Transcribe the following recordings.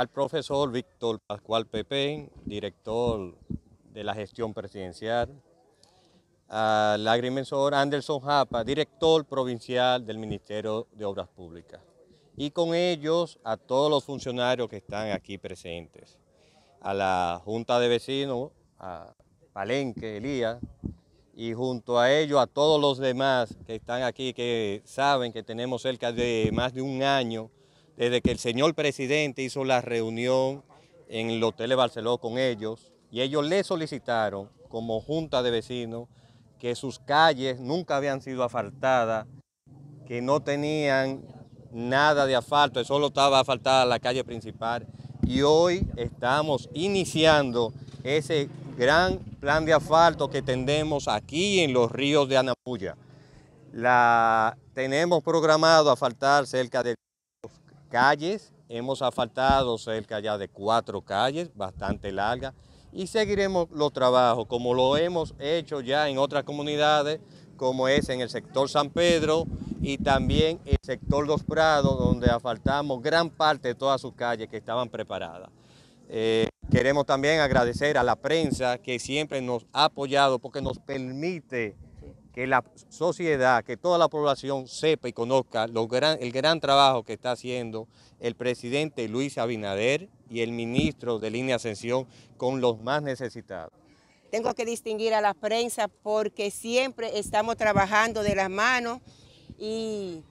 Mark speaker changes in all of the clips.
Speaker 1: al profesor Víctor Pascual Pepén, director de la gestión presidencial, al agrimensor Anderson Japa, director provincial del Ministerio de Obras Públicas, y con ellos a todos los funcionarios que están aquí presentes, a la Junta de Vecinos, a Palenque, Elías, y junto a ellos a todos los demás que están aquí, que saben que tenemos cerca de más de un año desde que el señor presidente hizo la reunión en el Hotel de Barceló con ellos y ellos le solicitaron como junta de vecinos que sus calles nunca habían sido asfaltadas, que no tenían nada de asfalto, solo estaba asfaltada la calle principal y hoy estamos iniciando ese gran plan de asfalto que tenemos aquí en los ríos de Anapuya. La, tenemos programado asfaltar cerca de Calles, hemos asfaltado cerca ya de cuatro calles, bastante largas, y seguiremos los trabajos como lo hemos hecho ya en otras comunidades, como es en el sector San Pedro y también el sector Los Prados, donde asfaltamos gran parte de todas sus calles que estaban preparadas. Eh, queremos también agradecer a la prensa que siempre nos ha apoyado porque nos permite que la sociedad, que toda la población sepa y conozca el gran trabajo que está haciendo el presidente Luis Abinader y el ministro de Línea Ascensión con los más necesitados.
Speaker 2: Tengo que distinguir a la prensa porque siempre estamos trabajando de las manos y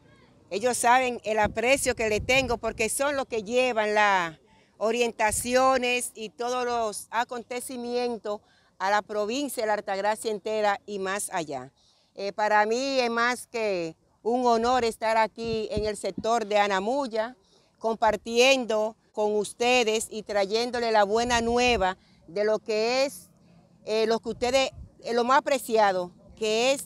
Speaker 2: ellos saben el aprecio que le tengo porque son los que llevan las orientaciones y todos los acontecimientos a la provincia de la Altagracia entera y más allá. Eh, para mí es más que un honor estar aquí en el sector de Anamuya, compartiendo con ustedes y trayéndole la buena nueva de lo que es eh, lo que ustedes, eh, lo más apreciado, que es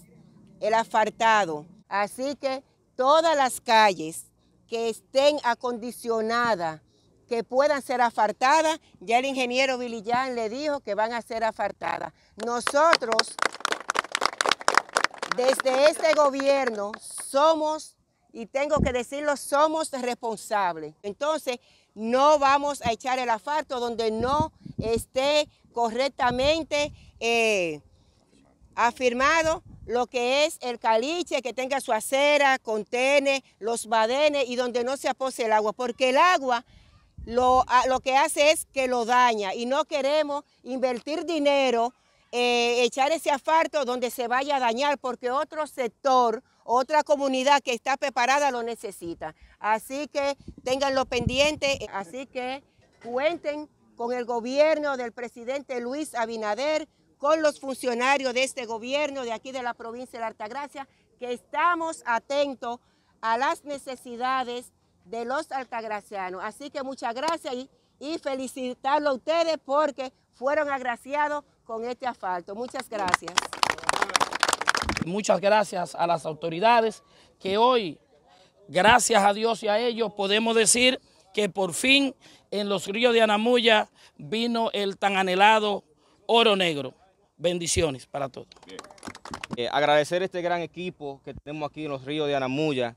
Speaker 2: el asfaltado. Así que todas las calles que estén acondicionadas que puedan ser afartadas Ya el ingeniero Villillán le dijo que van a ser afartadas Nosotros, desde este gobierno, somos, y tengo que decirlo, somos responsables. Entonces, no vamos a echar el asfalto donde no esté correctamente eh, afirmado lo que es el caliche, que tenga su acera, contene, los badenes y donde no se apose el agua, porque el agua lo, ah, lo que hace es que lo daña y no queremos invertir dinero, eh, echar ese asfalto donde se vaya a dañar porque otro sector, otra comunidad que está preparada lo necesita. Así que tenganlo pendiente, así que cuenten con el gobierno del presidente Luis Abinader, con los funcionarios de este gobierno de aquí de la provincia de la Altagracia, que estamos atentos a las necesidades de los altagracianos. Así que muchas gracias y, felicitarlo a ustedes porque fueron agraciados con este asfalto. Muchas gracias.
Speaker 3: Muchas gracias a las autoridades que hoy, gracias a Dios y a ellos, podemos decir que por fin en los ríos de Anamuya vino el tan anhelado oro negro. Bendiciones para todos. Eh, agradecer este gran equipo que tenemos aquí en los ríos de Anamuya,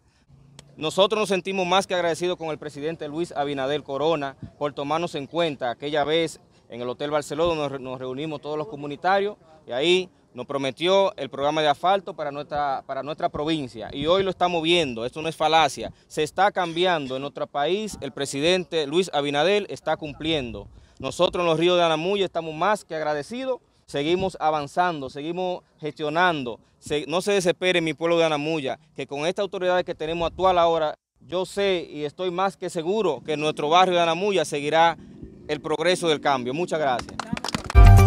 Speaker 3: nosotros nos sentimos más que agradecidos con el presidente Luis Abinader Corona por tomarnos en cuenta aquella vez en el Hotel Barcelona nos, nos reunimos todos los comunitarios y ahí nos prometió el programa de asfalto para nuestra, para nuestra provincia y hoy lo estamos viendo, esto no es falacia, se está cambiando en nuestro país, el presidente Luis Abinadel está cumpliendo. Nosotros en los ríos de Anamuya estamos más que agradecidos seguimos avanzando, seguimos gestionando. no se desespere mi pueblo de Anamuya, que con esta autoridad que tenemos actual ahora, yo sé y estoy más que seguro que nuestro barrio de Anamuya seguirá el progreso del cambio. Muchas gracias.